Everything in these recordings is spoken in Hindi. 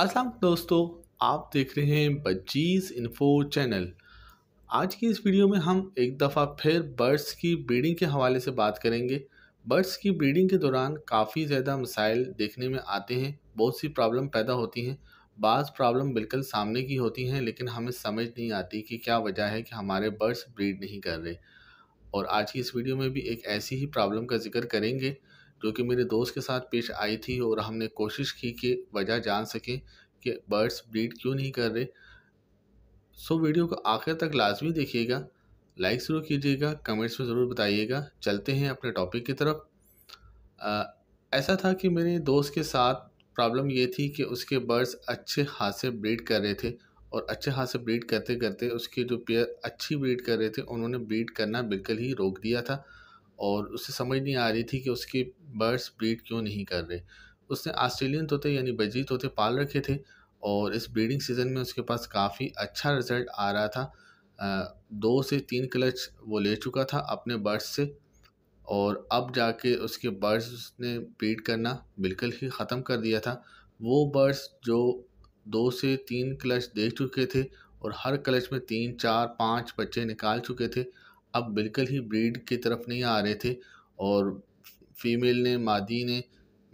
असलम दोस्तों आप देख रहे हैं बजीज इन्फो चैनल आज की इस वीडियो में हम एक दफ़ा फिर बर्ड्स की ब्रीडिंग के हवाले से बात करेंगे बर्ड्स की ब्रीडिंग के दौरान काफ़ी ज़्यादा मसाइल देखने में आते हैं बहुत सी प्रॉब्लम पैदा होती हैं बाज़ प्रॉब्लम बिल्कुल सामने की होती हैं लेकिन हमें समझ नहीं आती कि क्या वजह है कि हमारे बर्ड्स ब्रीड नहीं कर रहे और आज की इस वीडियो में भी एक ऐसी ही प्रॉब्लम का जिक्र करेंगे जो कि मेरे दोस्त के साथ पेश आई थी और हमने कोशिश की कि वजह जान सकें कि बर्ड्स ब्रीड क्यों नहीं कर रहे सो वीडियो को आखिर तक लाजमी देखिएगा लाइक ज़रूर कीजिएगा कमेंट्स में ज़रूर बताइएगा चलते हैं अपने टॉपिक की तरफ आ, ऐसा था कि मेरे दोस्त के साथ प्रॉब्लम ये थी कि उसके बर्ड्स अच्छे हाथ से ब्रीड कर रहे थे और अच्छे हाथ से ब्रीड करते करते उसके जो पेयर अच्छी ब्रीड कर रहे थे उन्होंने ब्रीड करना बिल्कुल ही रोक दिया था और उसे समझ नहीं आ रही थी कि उसके बर्ड्स ब्रीड क्यों नहीं कर रहे उसने ऑस्ट्रेलियन तोते यानी बजी तोते पाल रखे थे और इस ब्रीडिंग सीज़न में उसके पास काफ़ी अच्छा रिजल्ट आ रहा था दो से तीन क्लच वो ले चुका था अपने बर्ड्स से और अब जाके उसके बर्ड्स उसने ब्रीड करना बिल्कुल ही ख़त्म कर दिया था वो बर्ड्स जो दो से तीन क्लच दे चुके थे और हर क्लच में तीन चार पाँच बच्चे निकाल चुके थे अब बिल्कुल ही ब्रीड की तरफ नहीं आ रहे थे और फीमेल ने मादी ने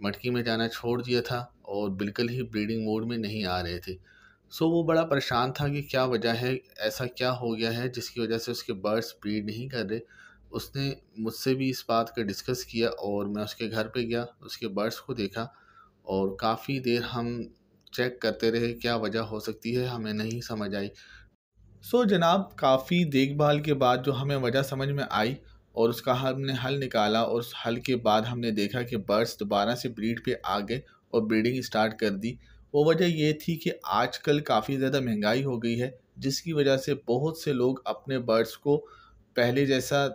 मटकी में जाना छोड़ दिया था और बिल्कुल ही ब्रीडिंग मोड में नहीं आ रहे थे सो वो बड़ा परेशान था कि क्या वजह है ऐसा क्या हो गया है जिसकी वजह से उसके बर्ड्स ब्रीड नहीं कर रहे उसने मुझसे भी इस बात का डिस्कस किया और मैं उसके घर पे गया उसके बर्ड्स को देखा और काफ़ी देर हम चेक करते रहे क्या वजह हो सकती है हमें नहीं समझ आई सो जनाब काफ़ी देखभाल के बाद जो हमें वजह समझ में आई और उसका हमने हल निकाला और उस हल के बाद हमने देखा कि बर्ड्स दोबारा से ब्रीड पे आ गए और ब्रीडिंग स्टार्ट कर दी वो वजह ये थी कि आजकल काफ़ी ज़्यादा महंगाई हो गई है जिसकी वजह से बहुत से लोग अपने बर्ड्स को पहले जैसा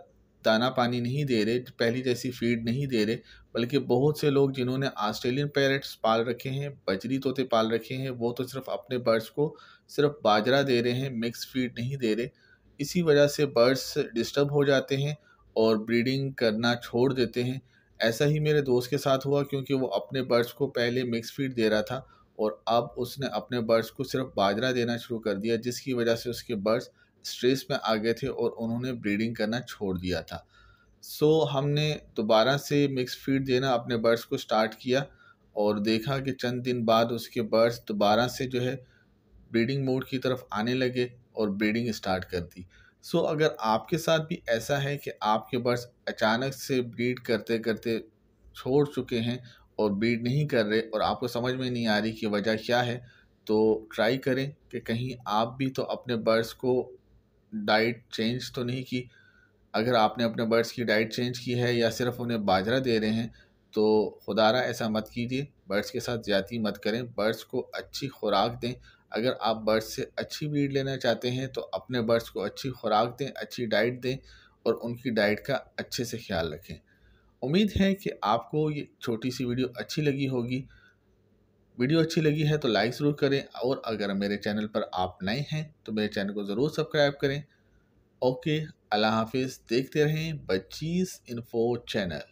दाना पानी नहीं दे रहे पहली जैसी फीड नहीं दे रहे बल्कि बहुत से लोग जिन्होंने ऑस्ट्रेलियन पैरट्स पाल रखे हैं बजरी तोते पाल रखे हैं वो तो सिर्फ अपने बर्ड्स को सिर्फ बाजरा दे रहे हैं मिक्स फीड नहीं दे रहे इसी वजह से बर्ड्स डिस्टर्ब हो जाते हैं और ब्रीडिंग करना छोड़ देते हैं ऐसा ही मेरे दोस्त के साथ हुआ क्योंकि वो अपने बर्ड्स को पहले मिक्स फीड दे रहा था और अब उसने अपने बर्ड्स को सिर्फ बाजरा देना शुरू कर दिया जिसकी वजह से उसके बर्ड्स स्ट्रेस में आ गए थे और उन्होंने ब्रीडिंग करना छोड़ दिया था सो so, हमने दोबारा से मिक्स फीड देना अपने बर्ड्स को स्टार्ट किया और देखा कि चंद दिन बाद उसके बर्ड्स दोबारा से जो है ब्रीडिंग मोड की तरफ आने लगे और ब्रीडिंग स्टार्ट कर दी सो so, अगर आपके साथ भी ऐसा है कि आपके बर्ड्स अचानक से ब्रीड करते करते छोड़ चुके हैं और ब्रीड नहीं कर रहे और आपको समझ में नहीं आ रही कि वजह क्या है तो ट्राई करें कि कहीं आप भी तो अपने बर्ड्स को डाइट चेंज तो नहीं की अगर आपने अपने बर्ड्स की डाइट चेंज की है या सिर्फ उन्हें बाजरा दे रहे हैं तो खुदारा ऐसा मत कीजिए बर्ड्स के साथ ज़्यादा मत करें बर्ड्स को अच्छी खुराक दें अगर आप बर्ड्स से अच्छी ब्रीड लेना चाहते हैं तो अपने बर्ड्स को अच्छी खुराक दें अच्छी डाइट दें और उनकी डाइट का अच्छे से ख्याल रखें उम्मीद है कि आपको ये छोटी सी वीडियो अच्छी लगी होगी वीडियो अच्छी लगी है तो लाइक ज़रूर करें और अगर मेरे चैनल पर आप नए हैं तो मेरे चैनल को ज़रूर सब्सक्राइब करें ओके अल्लाह हाफिज़ देखते रहें बच्चीस इन्फो चैनल